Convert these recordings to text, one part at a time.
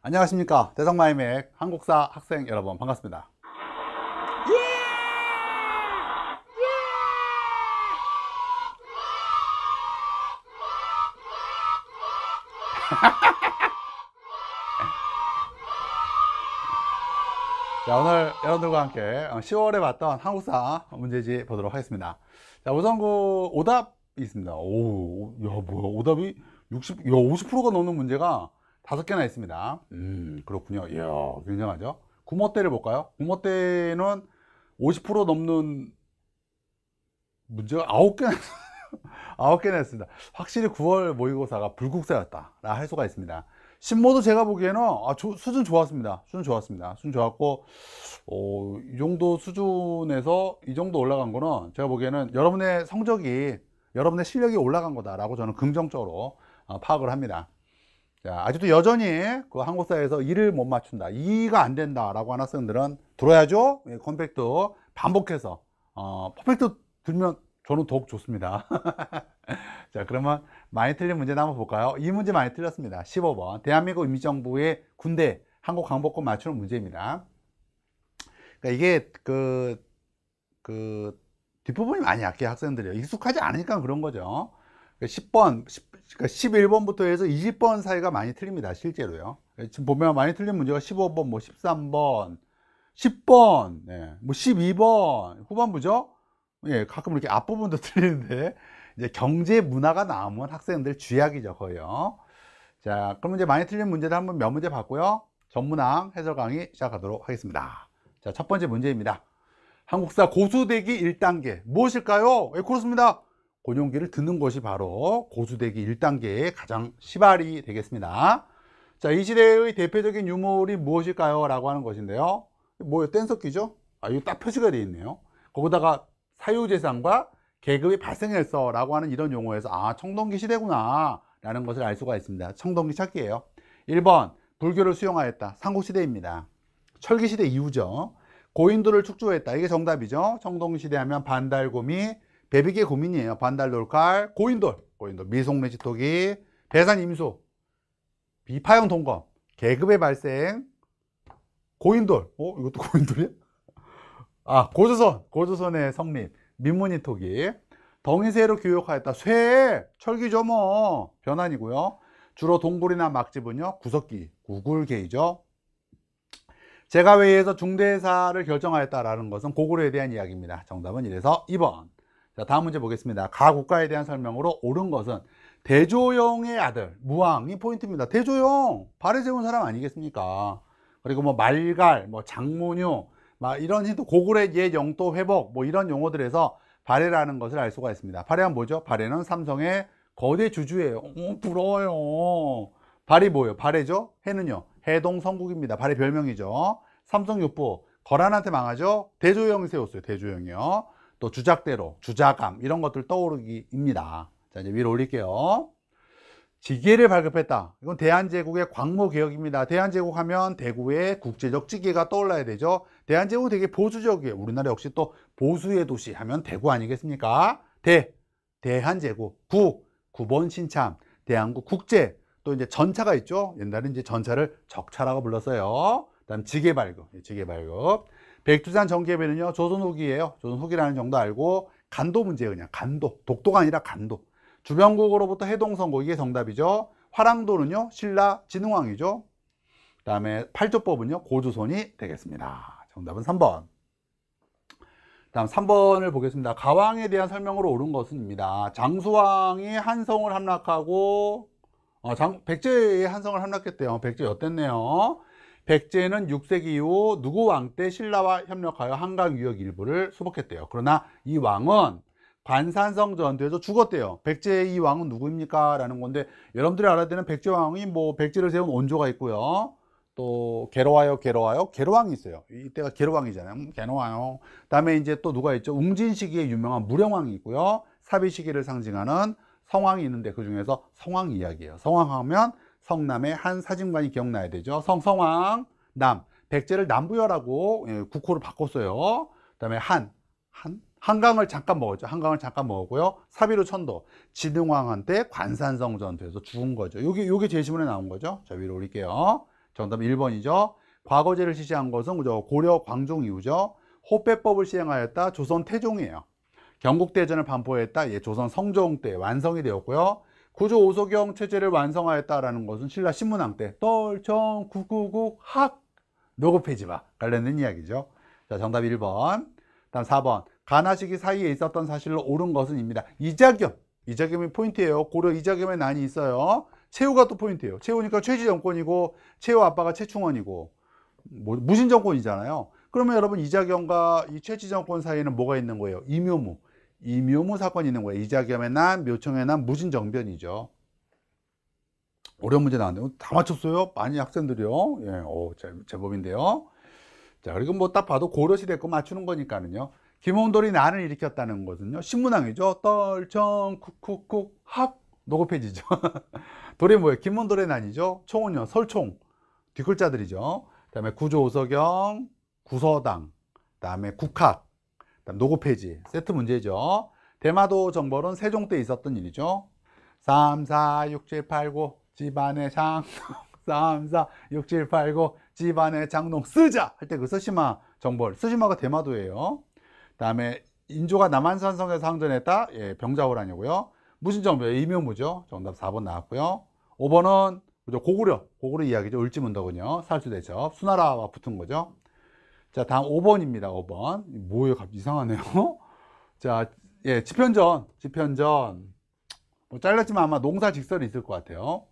안녕하십니까 대성마이맥 한국사 학생 여러분 반갑습니다 자, 오늘 여러분들과 함께 10월에 어, 봤던 한국사 문제지 보도록 하겠습니다. 자, 우선 그 오답이 있습니다. 오, 야, 뭐야. 오답이 60, 야, 50%가 넘는 문제가 다섯 개나 있습니다. 음, 그렇군요. 이야, 굉장하죠. 구멍대를 볼까요? 구멍대는 50% 넘는 문제가 아홉 개나 아홉 개나 있습니다. 확실히 9월 모의고사가 불국사였다라 할 수가 있습니다. 신모도 제가 보기에는 아, 조, 수준 좋았습니다. 수준 좋았습니다. 수준 좋았고 어, 이 정도 수준에서 이 정도 올라간 거는 제가 보기에는 여러분의 성적이 여러분의 실력이 올라간 거다라고 저는 긍정적으로 어, 파악을 합니다. 자, 아직도 여전히 그 한국사에서 일을 못 맞춘다 이가 안 된다라고 하는 학생들은 들어야죠 예, 컴팩트 반복해서 어, 퍼펙트 들면 저는 더욱 좋습니다 자 그러면 많이 틀린 문제 도 한번 볼까요 이 문제 많이 틀렸습니다 15번 대한민국 임시정부의 군대 한국 강복권 맞추는 문제입니다 그러니까 이게 그, 그 뒷부분이 많이 약해 학생들이 요 익숙하지 않으니까 그런 거죠 10번 그러니까 1 그러니까 11번부터 해서 20번 사이가 많이 틀립니다 실제로요 지금 보면 많이 틀린 문제가 15번 뭐 13번 10번 예, 뭐 12번 후반부죠 예, 가끔 이렇게 앞부분도 틀리는데 이제 경제 문화가 나오면 학생들 쥐약이죠 거의요 자 그럼 이제 많이 틀린 문제를 한번 몇 문제 봤고요 전문항 해설 강의 시작하도록 하겠습니다 자첫 번째 문제입니다 한국사 고수대기 1단계 무엇일까요? 예, 그렇습니다 곤용기를 듣는 것이 바로 고수대기 1단계의 가장 시발이 되겠습니다. 자, 이 시대의 대표적인 유물이 무엇일까요? 라고 하는 것인데요. 뭐요? 댄서기죠? 아, 이거 딱 표시가 되어 있네요. 거기다가 사유재산과 계급이 발생했어 라고 하는 이런 용어에서 아, 청동기 시대구나 라는 것을 알 수가 있습니다. 청동기 찾기예요. 1번, 불교를 수용하였다. 삼국시대입니다. 철기시대 이후죠. 고인도를 축조했다. 이게 정답이죠. 청동시대 하면 반달곰이 베비게 고민이에요. 반달돌 칼, 고인돌, 고인돌, 미속내 지토기, 배산 임수, 비파형 통검 계급의 발생, 고인돌, 어? 이것도 고인돌이야? 아, 고조선, 고조선의 성립, 민무늬 토기, 덩이새로 교육하였다. 쇠, 철기조모, 뭐. 변환이고요. 주로 동굴이나 막집은요, 구석기, 구굴계이죠. 제가 외에서 중대사를 결정하였다라는 것은 고구려에 대한 이야기입니다. 정답은 이래서 2번. 자, 다음 문제 보겠습니다. 가 국가에 대한 설명으로 옳은 것은 대조영의 아들 무왕이 포인트입니다. 대조영 발에 세운 사람 아니겠습니까? 그리고 뭐 말갈, 뭐 장모녀, 막 이런 힌트 고구려 옛 영토 회복 뭐 이런 용어들에서 발해라는 것을 알 수가 있습니다. 발해는 뭐죠? 발해는 삼성의 거대 주주예요. 오, 어, 부러워요. 발이 뭐예요? 발해죠? 해는요. 해동 성국입니다. 발해 별명이죠. 삼성 육부 거란한테 망하죠? 대조영이 세웠어요. 대조영이요. 또 주작대로, 주작감 이런 것들 떠오르기입니다. 자, 이제 위로 올릴게요. 지게를 발급했다. 이건 대한제국의 광무개혁입니다. 대한제국 하면 대구의 국제적 지게가 떠올라야 되죠. 대한제국은 되게 보수적이에요. 우리나라 역시 또 보수의 도시 하면 대구 아니겠습니까? 대, 대한제국, 구, 구본 신참, 대한국 국제, 또 이제 전차가 있죠. 옛날에 이제 전차를 적차라고 불렀어요. 그다음 지게 발급, 예, 지게 발급. 백두산 정계배는요 조선 후기예요 조선 후기라는 정도 알고 간도 문제예요 그냥 간도 독도가 아니라 간도 주변국으로부터 해동선고 이게 정답이죠 화랑도는요 신라 진흥왕이죠 그 다음에 팔조법은요 고조선이 되겠습니다 정답은 3번 다음 3번을 보겠습니다. 가왕에 대한 설명으로 옳은 것은입니다. 장수왕이 한성을 함락하고 어, 장, 백제의 한성을 함락했대요. 백제 였댔네요. 백제는 6세기 이후 누구 왕 때 신라와 협력하여 한강 유역 일부를 수복했대요. 그러나 이 왕은 관산성 전투에서 죽었대요. 백제의 이 왕은 누구입니까? 라는 건데 여러분들이 알아야 되는 백제 왕이 뭐 백제를 세운 온조가 있고요. 또괴로와요괴로와요괴로왕이 있어요 이때가 괴로왕이잖아요괴로와요 음, 다음에 이제 또 누가 있죠 웅진 시기에 유명한 무령왕이 있고요 사비 시기를 상징하는 성왕이 있는데 그 중에서 성왕 이야기예요 성왕하면 성남의 한 사진관이 기억나야 되죠. 성성왕 남 백제를 남부여라고 예, 국호를 바꿨어요. 그다음에 한, 한 한강을 잠깐 먹었죠. 한강을 잠깐 먹었고요. 사비로 천도 진흥왕한테 관산성전 돼서 죽은 거죠. 요게 요게 제시문에 나온 거죠. 자 위로 올릴게요. 정답 1번이죠. 과거제를 실시한 것은 그죠 고려 광종 이후죠. 호배법을 시행하였다. 조선 태종이에요. 경국대전을 반포했다. 예, 조선 성종 때 완성이 되었고요. 구조 오소경 체제를 완성하였다라는 것은 신라 신문왕 때 떨청 구구국 학 노고페지와 관련된 이야기죠. 자, 정답 1번. 다음 4번. 가나 시기 사이에 있었던 사실로 옳은 것은입니다. 이자겸. 이자겸이 포인트예요. 고려 이자겸의 난이 있어요. 최후가 또 포인트예요. 최후니까 최지 정권이고 최후 아빠가 최충원이고 뭐, 무신 정권이잖아요. 그러면 여러분 이자겸과 이 최지 정권 사이에는 뭐가 있는 거예요? 이묘무. 이 묘무 사건이 있는 거예요. 이자겸해난 묘청해난 무진정변이죠. 어려운 문제 나왔는데 다 맞췄어요. 많이 학생들이요. 예, 오, 어, 제법인데요. 자, 그리고 뭐 딱 봐도 고려시대 거 맞추는 거니까는요. 김홍돌이 난을 일으켰다는 것은요. 신문왕이죠. 떨청 쿡쿡쿡 합 노고패지죠. 돌이 뭐예요? 김문돌의 난이죠. 총은요. 설총 뒷글자들이죠. 그다음에 구조오서경, 구서당, 그다음에 국학, 노고 페이지 세트 문제죠 대마도 정벌은 세종 때 있었던 일이죠 3, 4, 6, 7, 8, 9 집안의 장 3, 4, 6, 7, 8, 9 집안의 장롱 쓰자 할 때 그 쓰시마 정벌 쓰시마가 대마도예요 다음에 인조가 남한산성에서 항전했다 예, 병자호란이고요 무신정벌 이묘무죠 정답 4번 나왔고요 5번은 고구려 고구려 이야기죠 을지문덕은요 살수대첩 수나라와 붙은 거죠 자, 다음 5번입니다. 5번. 뭐예요? 갑자기 이상하네요. 자, 예, 지편전. 지편전. 뭐 잘렸지만 아마 농사 직설이 있을 것 같아요.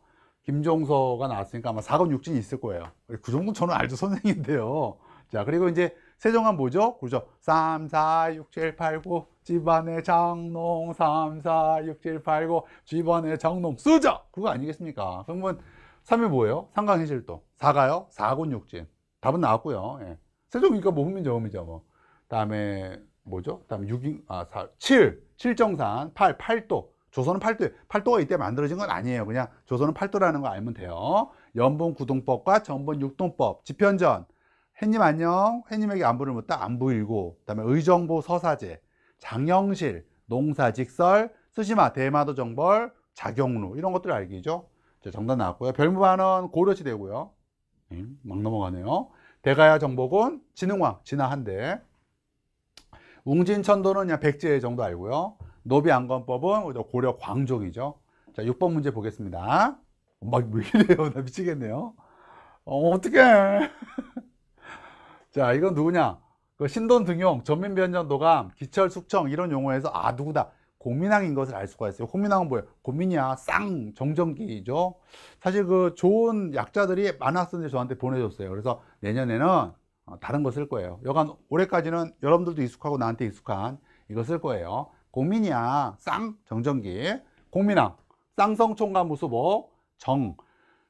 김종서가 나왔으니까 아마 4권 6진이 있을 거예요. 그 정도 저는 알죠. 선생인데요. 자, 그리고 이제 세종은 뭐죠? 그죠? 3, 4, 6, 7, 8, 9. 집안의 장농 3, 4, 6, 7, 8, 9. 집안의 장농 쓰자! 그거 아니겠습니까? 그러면 3이 뭐예요? 상강해실도. 4가요? 4군 6진. 답은 나왔고요. 예. 세종이니까 뭐 훈민정음이죠 뭐 다음에 뭐죠 다음 에 6인 아 4, 7 7정산 8 8도 조선은 8도 8도가 이때 만들어진 건 아니에요 그냥 조선은 8도라는 거 알면 돼요 연봉 구동법과 전본 육동법 집현전 햇님 안녕 햇님에게 안부를 묻다 안부 일고 그다음에 의정부 서사제 장영실 농사직설 쓰시마 대마도 정벌 작용루 이런 것들 알기죠 정답 나왔고요 별무반은 고려시대고요 막 넘어가네요 대가야 정복은 진흥왕, 진화한대 웅진천도는 그냥 백제 정도 알고요. 노비안건법은 고려 광종이죠 자, 6번 문제 보겠습니다. 막왜 이래요? 나 미치겠네요. 어, 어떡해. 자, 이건 누구냐? 그 신돈 등용, 전민변전 도감, 기철 숙청 이런 용어에서 아 누구다 공민왕인 것을 알 수가 있어요. 공민왕은 뭐예요? 고민이야, 쌍, 정전기죠. 사실 그 좋은 약자들이 많았었는데 저한테 보내줬어요. 그래서 내년에는 어, 다른 거 쓸 거예요. 여간 올해까지는 여러분들도 익숙하고 나한테 익숙한 이것쓸 거예요. 공민이야, 쌍, 정전기, 공민왕 쌍성총감 무소복 정,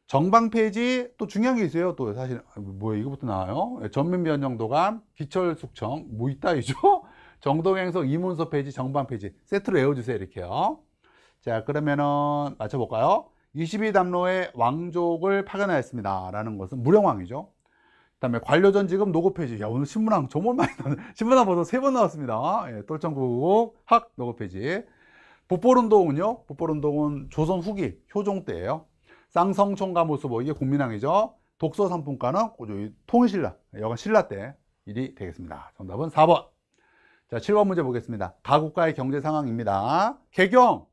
정방 페이지 또 중요한 게 있어요. 또 사실 아, 뭐야 이거부터 나와요. 전면변정도감, 기철숙청, 뭐 있다 이죠. 정동행성 이문서 페이지 정반 페이지 세트로 외워주세요 이렇게요 자 그러면은 맞춰볼까요 2 2담로의 왕족을 파견하였습니다 라는 것은 무령왕이죠 그 다음에 관료전 지금 노고 페이지 야 오늘 신문왕 정말 많이 나왔네 신문왕 벌써 세번 나왔습니다 예, 똘청구국 학 노고 페이지 북벌운동은요 북벌운동은 조선 후기 효종 때예요 쌍성총가 모습보 뭐 이게 국민왕이죠 독서상품가는통신라 여간 신라 때 일이 되겠습니다 정답은 4번 자, 7번 문제 보겠습니다. 다국가의 경제 상황입니다. 개경,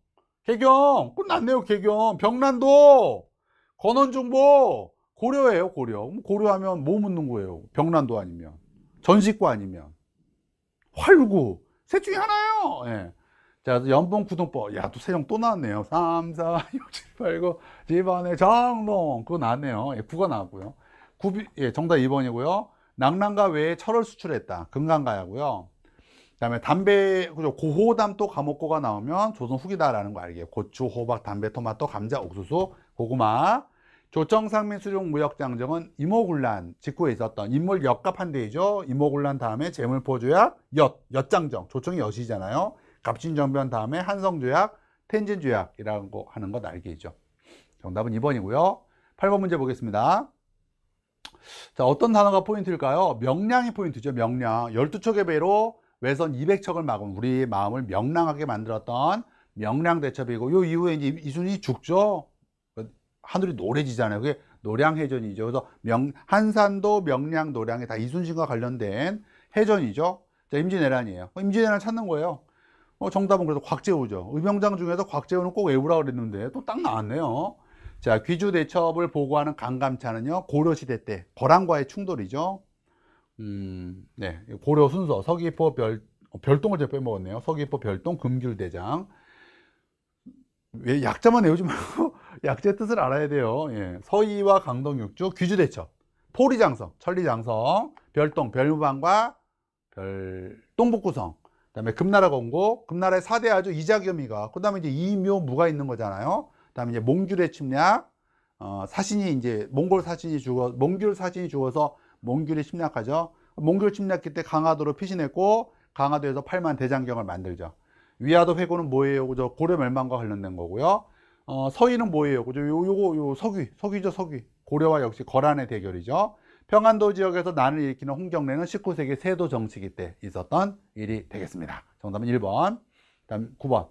개경, 끝났네요, 개경. 병란도 건원중보, 고려예요, 고려. 고려하면 뭐 묻는 거예요? 병란도 아니면. 전식과 아니면. 활구. 셋 중에 하나예요. 예. 자, 연봉 구동법. 야, 또 세종 또 나왔네요. 3, 4, 6, 7, 8, 9. 집안의 장롱. 그거 나왔네요. 예, 9가 나왔고요. 9, 예, 정답 2번이고요. 낙랑가 외에 철을 수출했다. 금강가야고요. 그다음에 담배 그죠 고호담도 감옥고가 나오면 조선 후기다라는 거 알게 고추 호박 담배 토마토 감자 옥수수 고구마 조정상민 수중 무역장정은 임오군란 직후에 있었던 인물 역갑 판대이죠 임오군란 다음에 재물포조약 엿 엿장정 조정이 엿이잖아요 갑신정변 다음에 한성조약 텐진조약이라는 거 하는 것알게죠 정답은 2번이고요 8번 문제 보겠습니다 자 어떤 단어가 포인트일까요 명량이 포인트죠 명량 12척의 배로 외선 200척을 막은 우리 마음을 명랑하게 만들었던 명량 대첩이고 요 이후에 이제 이순이 죽죠. 하늘이 노래지잖아요. 그게 노량해전이죠. 그래서 명, 한산도, 명량, 노량이 다 이순신과 관련된 해전이죠. 자, 임진왜란이에요. 임진왜란 찾는 거예요. 어, 정답은 그래도 곽재우죠. 의병장 중에서 곽재우는 꼭 외우라고 그랬는데 또 딱 나왔네요. 자, 귀주 대첩을 보고하는 강감차는요. 고려시대 때 거란과의 충돌이죠. 음, 네. 고려 순서, 서귀포 별, 어, 별동을 제가 빼먹었네요. 서귀포 별동 금귤대장. 왜 약자만 외우지 말고 약자의 뜻을 알아야 돼요. 예. 서희와 강동 육주, 귀주대첩, 포리장성, 천리장성, 별동, 별무방과 별동북구성, 그다음에 금나라 건고, 금나라의 사대 아주 이자겸이가, 그다음에 이제 이묘무가 있는 거잖아요. 그다음에 이제 몽귤의 침략, 어, 사신이 이제 몽골 사신이 죽어, 몽귤 사신이 죽어서 몽균이 침략하죠. 몽골 침략기 때 강화도로 피신했고 강화도에서 팔만 대장경을 만들죠. 위화도 회고는 뭐예요? 그죠? 고려 멸망과 관련된 거고요. 어, 서위는 뭐예요? 그죠? 요, 요거 요 서귀, 서귀죠, 서귀. 고려와 역시 거란의 대결이죠. 평안도 지역에서 난을 일으키는 홍경래는 19세기 세도 정치기 때 있었던 일이 되겠습니다. 정답은 1번. 다음 9번.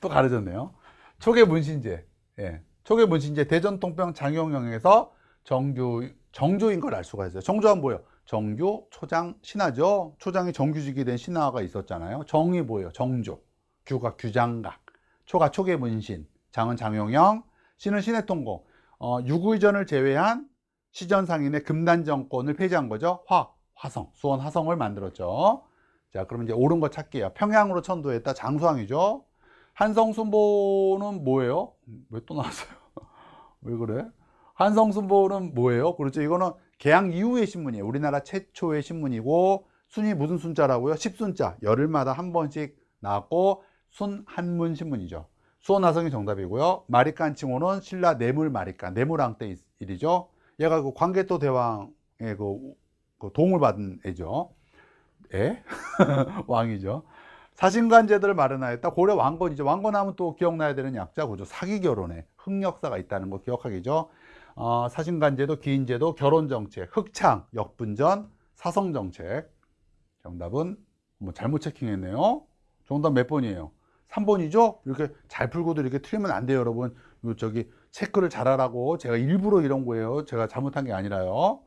또 가르쳤네요. 초계 문신제. 예. 초계 문신제 대전 통병 장용 영에서 정교, 정교인 걸 알 수가 있어요. 정조하면 뭐예요? 정교, 초장, 신하죠. 초장이 정규직이 된 신하가 있었잖아요. 정이 뭐예요? 정조, 규가 규장각, 초가 초계문신, 장은 장용영, 신은 신해통공. 어, 유구이전을 제외한 시전상인의 금단 정권을 폐지한 거죠. 화, 화성, 수원 화성을 만들었죠. 자, 그럼 이제 옳은 거 찾게요. 평양으로 천도했다. 장수왕이죠. 한성순보는 뭐예요? 왜 또 나왔어요? 왜 그래? 한성순보는 뭐예요? 그렇죠. 이거는 개항 이후의 신문이에요. 우리나라 최초의 신문이고 순이 무슨 순자라고요? 십순자 열흘마다 한 번씩 나왔고 순한문신문이죠. 수원화성이 정답이고요. 마리칸칭호는 신라 내물 마리칸 내물왕 때 일이죠. 얘가 그 광개토 대왕의 그, 그 도움을 받은 애죠. 애? 예? 왕이죠. 사신관제들을 마련하였다. 고려 왕건이죠. 왕건하면 또 기억나야 되는 약자 구조. 사기 결혼에 흑역사가 있다는 거 기억하기죠. 어, 사신관제도 기인제도, 결혼정책, 흑창, 역분전, 사성정책 정답은 뭐 잘못 체킹했네요 정답 몇 번이에요? 3번이죠? 이렇게 잘 풀고도 이렇게 틀리면 안 돼요 여러분 저기 체크를 잘하라고 제가 일부러 이런 거예요 제가 잘못한 게 아니라요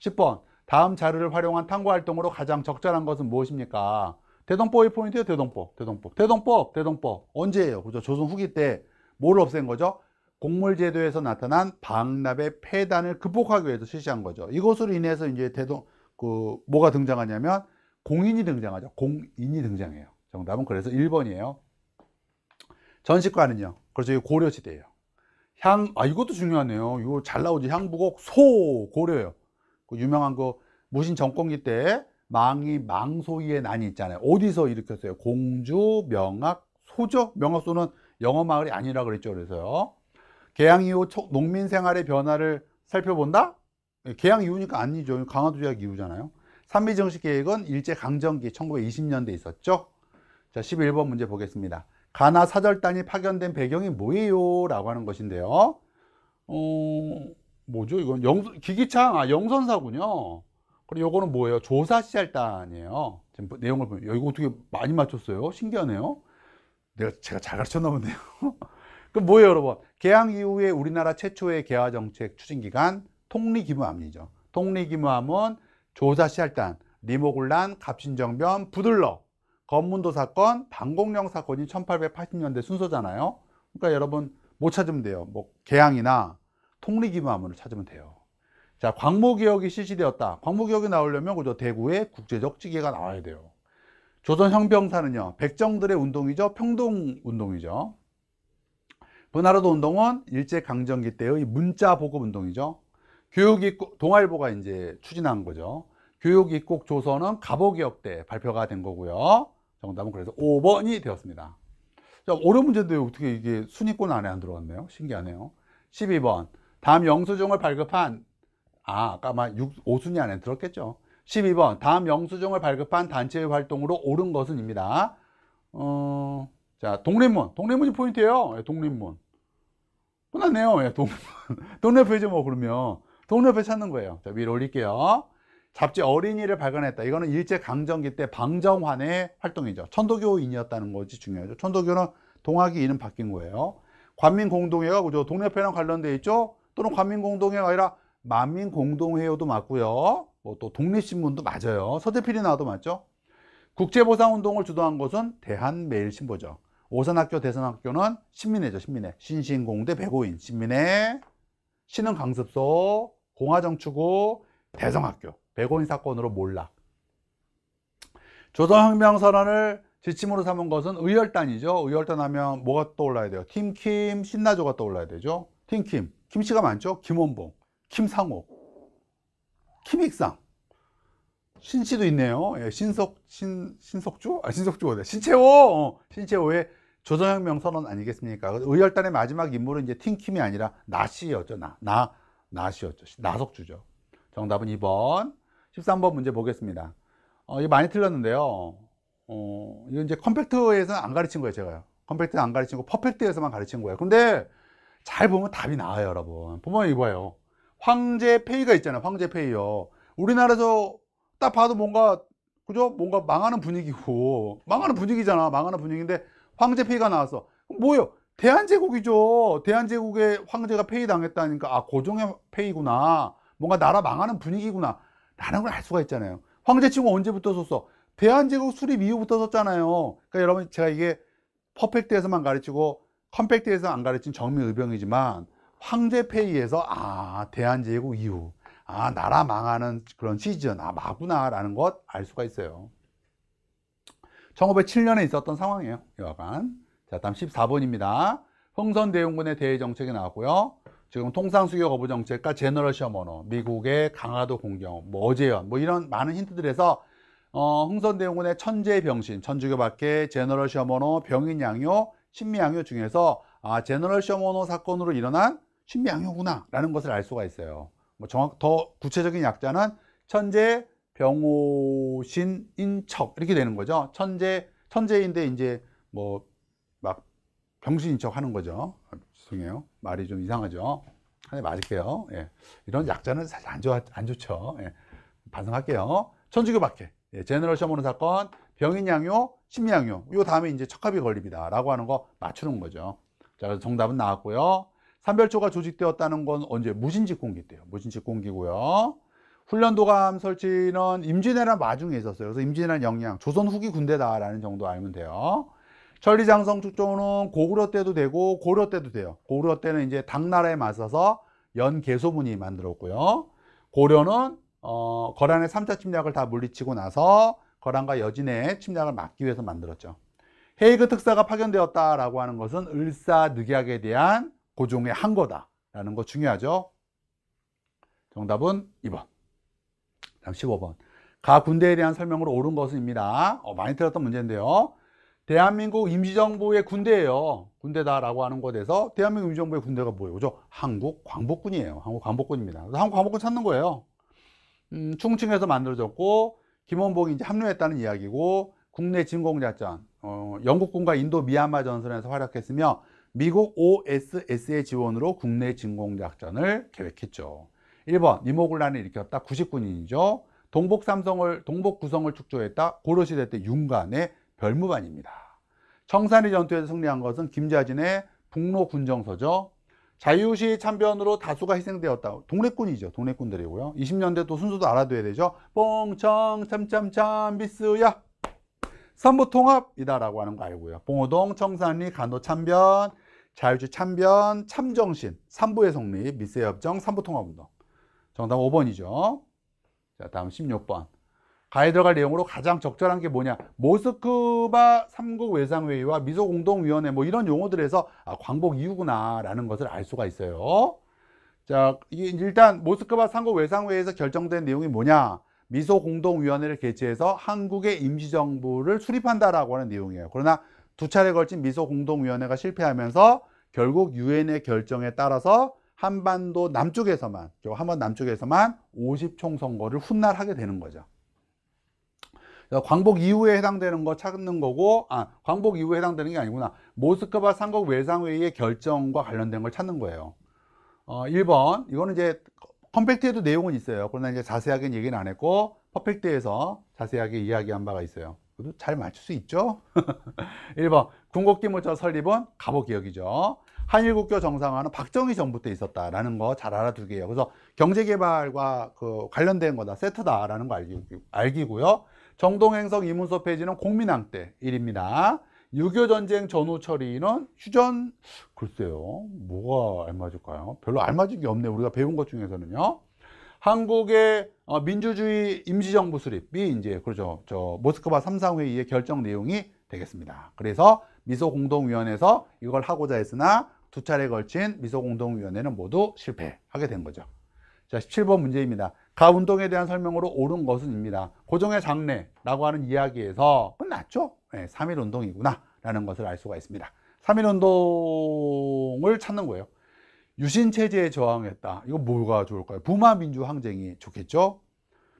10번 다음 자료를 활용한 탐구 활동으로 가장 적절한 것은 무엇입니까? 대동법의 포인트예요 대동법 대동법 대동법 대동법 언제예요? 그죠? 조선 후기 때 뭘 없앤 거죠? 곡물제도에서 나타난 방납의 폐단을 극복하기 위해서 실시한 거죠. 이것으로 인해서 이제 대동, 그, 뭐가 등장하냐면 공인이 등장하죠. 공인이 등장해요. 정답은 그래서 1번이에요. 전시과는요. 그래서 이 고려시대예요. 향, 아, 이것도 중요하네요. 이거 잘 나오지. 향부곡 소, 고려요그 유명한 그 무신 정권기 때 망이 망소의 난이 있잖아요. 어디서 일으켰어요? 공주, 명악, 소죠? 명악소는 영어 마을이 아니라 그랬죠. 그래서요. 개항 이후 농민 생활의 변화를 살펴본다? 예, 개항 이후니까 아니죠. 강화도 조약 이후잖아요. 산미정식 계획은 일제강점기 1920년대 에 있었죠. 자, 11번 문제 보겠습니다. 가나 사절단이 파견된 배경이 뭐예요? 라고 하는 것인데요. 어, 뭐죠? 이건 영, 기기창, 아, 영선사군요. 그리고 요거는 뭐예요? 조사시절단이에요. 지금 뭐 내용을 보면, 이거 어떻게 많이 맞췄어요? 신기하네요. 내가, 제가 잘 가르쳤나 본네요 그럼 뭐예요 여러분? 개항 이후에 우리나라 최초의 개화 정책 추진기간 통리기무암이죠 통리기무암은 조사시할단, 리모굴란, 갑신정변, 부들러, 검문도 사건, 방공령 사건이 1880년대 순서잖아요 그러니까 여러분 못 찾으면 돼요 뭐 개항이나 통리기무암을 찾으면 돼요 자, 광무개혁이 실시되었다. 광무개혁이 나오려면 그저 대구의 국제적 찌개가 나와야 돼요. 조선 형병사는요, 백정들의 운동이죠, 평동 운동이죠. 버나르도 그 운동은 일제강점기 때의 문자 보급 운동이죠. 교육입국 동아일보가 이제 추진한 거죠. 교육 입국 조서는 갑오기역 때 발표가 된 거고요. 정답은 그래서 5번이 되었습니다. 자, 오른 문제도데 어떻게 이게 순위권 안에 안 들어갔네요. 신기하네요. 12번. 다음 영수증을 발급한 아, 아까 막 6, 5순위 안에 들었겠죠. 12번. 다음 영수증을 발급한 단체의 활동으로 옳은 것은입니다. 어... 자, 동립문동립문이 포인트예요. 예, 동립문 끝났네요. 예, 동래문. 동래표이죠, 뭐, 그러면. 동래표 찾는 거예요. 자, 위로 올릴게요. 잡지 어린이를 발견했다 이거는 일제강점기 때 방정환의 활동이죠. 천도교인이었다는 것이 중요하죠. 천도교는 동학이 이름 바뀐 거예요. 관민공동회가 그죠. 동래표랑 관련돼 있죠. 또는 관민공동회가 아니라 만민공동회도 맞고요. 뭐 또 독립신문도 맞아요. 서재필이 나와도 맞죠. 국제보상운동을 주도한 것은 대한매일신보죠. 오산학교, 대산학교는 신민회죠, 신민회. 신신공대, 백오인, 신민회, 신흥강습소, 공화정추구, 대성학교. 백오인 사건으로 몰락. 조선혁명선언을 지침으로 삼은 것은 의열단이죠. 의열단 하면 뭐가 떠올라야 돼요? 팀킴, 신나조가 떠올라야 되죠. 팀킴, 김씨가 많죠. 김원봉, 김상옥, 김익상, 신씨도 있네요. 예, 신석, 신, 신석주? 아, 신석주가 돼. 신채호! 어, 신채호의 조선혁명 선언 아니겠습니까? 의열단의 마지막 인물은 이제 팅킴이 아니라 나씨였죠. 나, 나, 나씨였죠. 나석주죠. 정답은 2번. 13번 문제 보겠습니다. 어, 이거 많이 틀렸는데요. 어, 이건 이제 컴팩트에서는 안 가르친 거예요, 제가요. 컴팩트는 안 가르친 거, 퍼펙트에서만 가르친 거예요. 근데 잘 보면 답이 나와요, 여러분. 보면 이거예요. 황제 페이가 있잖아요, 황제 페이요. 우리나라에서 딱 봐도 뭔가, 그죠? 뭔가 망하는 분위기고, 망하는 분위기잖아, 망하는 분위기인데, 황제 폐위가 나왔어 뭐예요 대한제국이죠 대한제국의 황제가 폐위당했다니까 아 고종의 폐위구나 뭔가 나라 망하는 분위기구나 라는 걸 알 수가 있잖아요 황제치고 언제부터 썼어 대한제국 수립 이후부터 썼잖아요 그러니까 여러분 제가 이게 퍼펙트에서만 가르치고 컴팩트에서 안 가르친 정미의병이지만 황제 폐위에서 아 대한제국 이후 아 나라 망하는 그런 시즌 아 마구나 라는 것 알 수가 있어요 1907년에 있었던 상황이에요. 여하간. 자, 다음 14번입니다. 흥선대용군의 대외정책이 나왔고요. 지금 통상수교 거부 정책과 제너럴 시험 언어, 미국의 강화도 공경, 뭐 어제연, 뭐 이런 많은 힌트들에서 어, 흥선대용군의 천재 병신, 천주교 밖에 제너럴 시험 언어, 병인 양요, 신미 양요 중에서 아, 제너럴 시험 언어 사건으로 일어난 신미 양요구나 라는 것을 알 수가 있어요. 뭐 정확 더 구체적인 약자는 천재 병오신 인척 이렇게 되는 거죠. 천재 천재인데 이제 뭐 막 병신인 척 하는 거죠. 아, 죄송해요. 말이 좀 이상하죠. 하나 맞을게요. 예. 이런 약자는 사실 안, 좋아, 안 좋죠. 예. 반성할게요. 천주교 박해. 예. 제너럴 셔는 사건, 병인 양요, 심양요. 리요 다음에 이제 척합이 걸립니다. 라고 하는 거 맞추는 거죠. 자, 그래서 정답은 나왔고요. 삼별초가 조직되었다는 건 언제? 무신직 공기 때요. 무신직 공기고요. 훈련도감 설치는 임진왜란 마중에 있었어요. 그래서 임진왜란 영향, 조선 후기 군대다라는 정도 알면 돼요. 천리장성 축조는 고구려 때도 되고 고려 때도 돼요. 고구려 때는 이제 당나라에 맞서서 연개소문이 만들었고요. 고려는 어, 거란의 3차 침략을 다 물리치고 나서 거란과 여진의 침략을 막기 위해서 만들었죠. 헤이그 특사가 파견되었다라고 하는 것은 을사늑약에 대한 고종의 한거다라는거 중요하죠. 정답은 2번. 15번. 가 군대에 대한 설명으로 옳은 것은입니다. 어, 많이 들었던 문제인데요. 대한민국 임시정부의 군대예요. 군대다라고 하는 곳에서 대한민국 임시정부의 군대가 뭐예요? 그죠? 한국 광복군이에요. 한국 광복군입니다. 한국 광복군 찾는 거예요. 음, 충칭에서 만들어졌고 김원봉이 이제 합류했다는 이야기고 국내 진공작전, 어, 영국군과 인도 미얀마 전선에서 활약했으며 미국 OSS의 지원으로 국내 진공작전을 계획했죠. 1번 니모군란을 일으켰다 구식군인이죠 동복 삼성을 동복 구성을 축조했다 고려시대 때 윤관의 별무반입니다 청산리 전투에서 승리한 것은 김자진의 북로 군정서죠 자유시 참변으로 다수가 희생되었다 동래군이죠동래군들이고요 20년대 또 순서도 알아둬야 되죠 뽕청 참참참 비스야 삼부통합이다라고 하는 거 알고요 봉호동 청산리 간호 참변 자유시 참변 참정신 삼부의 성립 미세협정 삼부통합운동 정답 5번이죠. 자, 다음 16번. 가에 들어갈 내용으로 가장 적절한 게 뭐냐? 모스크바 3국 외상회의와 미소공동위원회 뭐 이런 용어들에서 아, 광복 이후구나라는 것을 알 수가 있어요. 자, 일단 모스크바 3국 외상회의에서 결정된 내용이 뭐냐? 미소공동위원회를 개최해서 한국의 임시정부를 수립한다라고 하는 내용이에요. 그러나 두 차례 걸친 미소공동위원회가 실패하면서 결국 유엔의 결정에 따라서 한반도 남쪽에서만 한반도 남쪽에서만 50총 선거를 훗날 하게 되는 거죠 광복 이후에 해당되는 거 찾는 거고 아 광복 이후에 해당되는 게 아니구나 모스크바 상국 외상회의의 결정과 관련된 걸 찾는 거예요 어, 1번 이거는 이제 컴팩트에도 내용은 있어요 그러나 이제 자세하게는 얘기는 안 했고 퍼펙트에서 자세하게 이야기한 바가 있어요 그래도 잘 맞출 수 있죠 1번 군국기물자 설립은 갑오개혁이죠 한일국교 정상화는 박정희 정부 때 있었다라는 거 잘 알아두게요. 그래서 경제개발과 그 관련된 거다, 세트다라는 거 알기, 알기고요. 정동행성 이문서 페이지는 공민왕 때 일입니다. 유교 전쟁 전후 처리는 휴전, 글쎄요, 뭐가 알맞을까요? 별로 알맞은 게 없네, 우리가 배운 것 중에서는요. 한국의 어, 민주주의 임시정부 수립이 이제, 그렇죠. 저, 모스크바 삼상회의의 결정 내용이 되겠습니다. 그래서 미소공동위원회에서 이걸 하고자 했으나 두 차례에 걸친 미소공동위원회는 모두 실패하게 네. 된 거죠. 자, 17번 문제입니다. 가 운동에 대한 설명으로 옳은 것은 입니다. 고종의 장래라고 하는 이야기에서 끝났죠. 네, 3일 운동이구나 라는 것을 알 수가 있습니다. 3일 운동을 찾는 거예요. 유신체제에 저항했다. 이거 뭐가 좋을까요? 부마민주항쟁이 좋겠죠?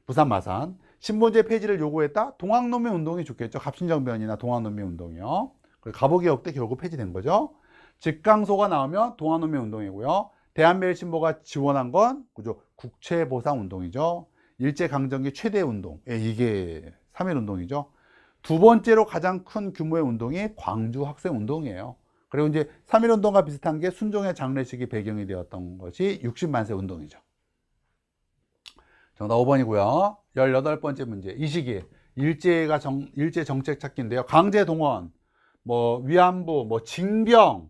부산 마산. 신본제 폐지를 요구했다? 동학농민 운동이 좋겠죠? 갑신정변이나 동학농민 운동이요. 그리고 가보개혁 때 결국 폐지된 거죠. 직강소가 나오면 동아노면 운동이고요. 대한매일신보가 지원한 건 그죠? 국채보상 운동이죠. 일제강점기 최대 운동. 예, 이게 3 1 운동이죠. 두 번째로 가장 큰 규모의 운동이 광주 학생 운동이에요. 그리고 이제 3 1 운동과 비슷한 게 순종의 장례식이 배경이 되었던 것이 60만세 운동이죠. 정답 5번이고요. 18번째 문제. 이 시기에 일제가 정, 일제 정책 찾기인데요. 강제 동원, 뭐 위안부, 뭐 징병,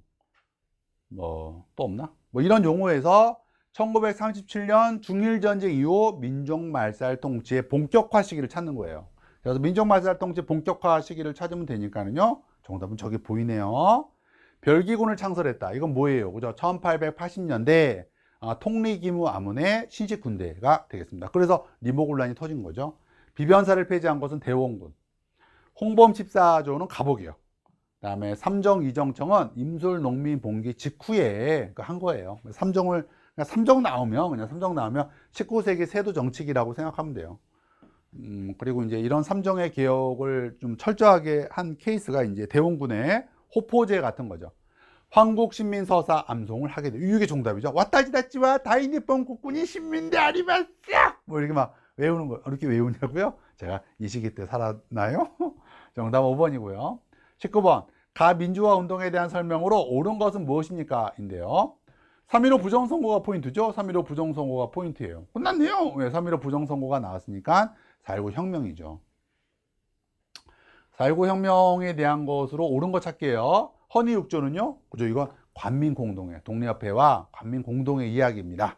뭐또 없나? 뭐 이런 용어에서 1937년 중일전쟁 이후 민족말살 통치의 본격화 시기를 찾는 거예요 그래서 민족말살 통치 본격화 시기를 찾으면 되니까는요 정답은 저기 보이네요 별기군을 창설했다 이건 뭐예요? 그죠? 1880년대 아, 통리기무 아문의 신식 군대가 되겠습니다 그래서 리모군란이 터진 거죠 비변사를 폐지한 것은 대원군 홍범 14조는 갑옥이요 다음에 삼정 이정청은 임술 농민 봉기 직후에 한 거예요. 그러니까 삼정을 그냥 그러니까 삼정 나오면 그냥 삼정 나오면 19세기 세도 정치기라고 생각하면 돼요. 음, 그리고 이제 이런 삼정의 개혁을 좀 철저하게 한 케이스가 이제 대원군의 호포제 같은 거죠. 황국 신민 서사 암송을 하게 돼. 이게 정답이죠. 왔다지다지와 다이니뽕 국군이 신민대 아니면스뭐 이렇게 막 외우는 거, 이렇게 외우냐고요? 제가 이 시기 때 살았나요? 정답 5번이고요. 19번 가민주화 운동에 대한 설명으로 옳은 것은 무엇입니까? 인데요. 3.15 부정선거가 포인트죠. 3.15 부정선거가 포인트예요. 끝났네요. 왜? 예, 3.15 부정선거가 나왔으니까 4.19 혁명이죠. 4.19 혁명에 대한 것으로 옳은 것찾기요 허니 6조는요. 그죠? 이건 관민공동회, 동네협회와 관민공동회 이야기입니다.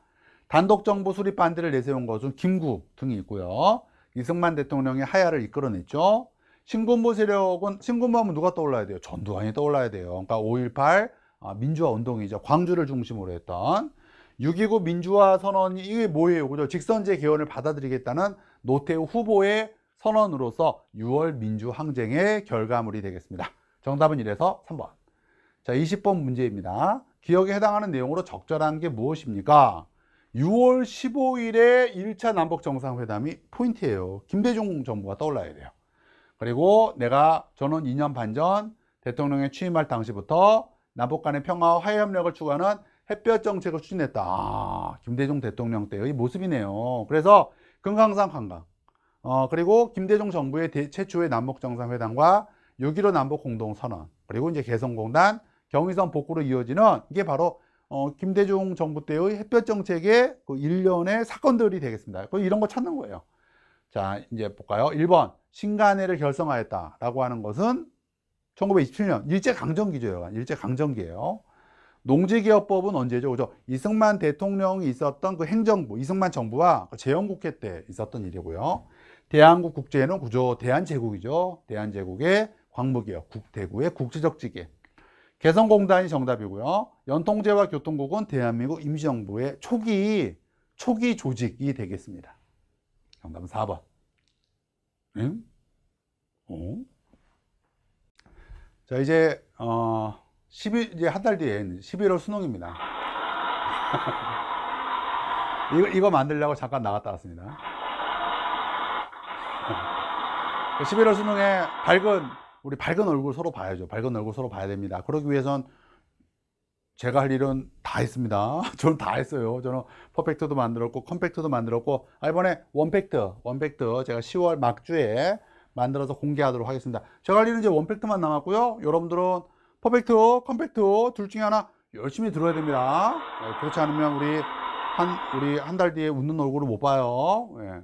단독정부 수립 반대를 내세운 것은 김구 등이 있고요. 이승만 대통령의 하야를 이끌어냈죠. 신군부 세력은 신군부하면 누가 떠올라야 돼요? 전두환이 떠올라야 돼요. 그러니까 5.18 아, 민주화 운동이죠. 광주를 중심으로 했던 6.29 민주화 선언이 이게 뭐예요? 그죠? 직선제 개헌을 받아들이겠다는 노태우 후보의 선언으로서 6월 민주항쟁의 결과물이 되겠습니다. 정답은 이래서 3번. 자, 20번 문제입니다. 기억에 해당하는 내용으로 적절한 게 무엇입니까? 6월 15일에 1차 남북정상회담이 포인트예요. 김대중 정부가 떠올라야 돼요. 그리고 내가 저는 2년 반 전 대통령에 취임할 당시부터 남북 간의 평화와 화해협력을 추구하는 햇볕 정책을 추진했다. 아, 김대중 대통령 때의 모습이네요. 그래서 금강산 관광, 어, 그리고 김대중 정부의 대, 최초의 남북정상회담과 6.15 남북공동선언, 그리고 이제 개성공단, 경의선 복구로 이어지는 이게 바로 어, 김대중 정부 때의 햇볕 정책의 그 일련의 사건들이 되겠습니다. 그 이런 거 찾는 거예요. 자, 이제 볼까요? 1번 신간회를 결성하였다라고 하는 것은 1927년 일제강점기죠. 일제강점기예요. 농지개혁법은 언제죠? 그죠? 이승만 대통령이 있었던 그 행정부, 이승만 정부와 그 재영국회 때 있었던 일이고요. 대한국 국제는 구조 대한제국이죠. 대한제국의 광무기혁 국대구의 국제적 지계. 개성공단이 정답이고요. 연통제와 교통국은 대한민국 임시정부의 초기, 초기 조직이 되겠습니다. 정답은 4번. 응? 어? 자, 이제, 어, 12, 이제 한 달 뒤에 11월 수능입니다. 이거, 이거 만들려고 잠깐 나갔다 왔습니다. 11월 수능에 밝은, 우리 밝은 얼굴 서로 봐야죠. 밝은 얼굴 서로 봐야 됩니다. 그러기 위해선 제가 할 일은 다 했습니다 저는 다 했어요 저는 퍼펙트도 만들었고 컴팩트도 만들었고 아, 이번에 원팩트 원팩트 제가 10월 막주에 만들어서 공개하도록 하겠습니다 제가 할 일은 이제 원팩트만 남았고요 여러분들은 퍼펙트 컴팩트 둘 중에 하나 열심히 들어야 됩니다 네, 그렇지 않으면 우리 한 우리 한 달 뒤에 웃는 얼굴을 못 봐요 네.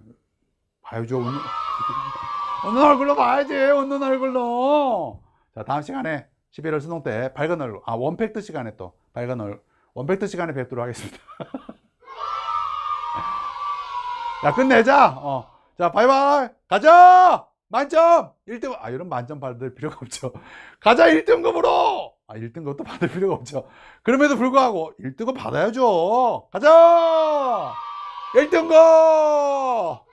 봐야죠 웃는, 웃는 얼굴로 봐야지 웃는 얼굴로 자 다음 시간에 11월 수능 때 밝은 얼굴 아 원팩트 시간에 또 밝은 얼굴 원팩트 시간에 뵙도록 하겠습니다 자 끝내자 어. 자 바이바이 가자 만점 1등 아 이런 만점 받을 필요가 없죠 가자 1등급으로 아 1등급도 받을 필요가 없죠 그럼에도 불구하고 1등급 받아야죠 가자 1등급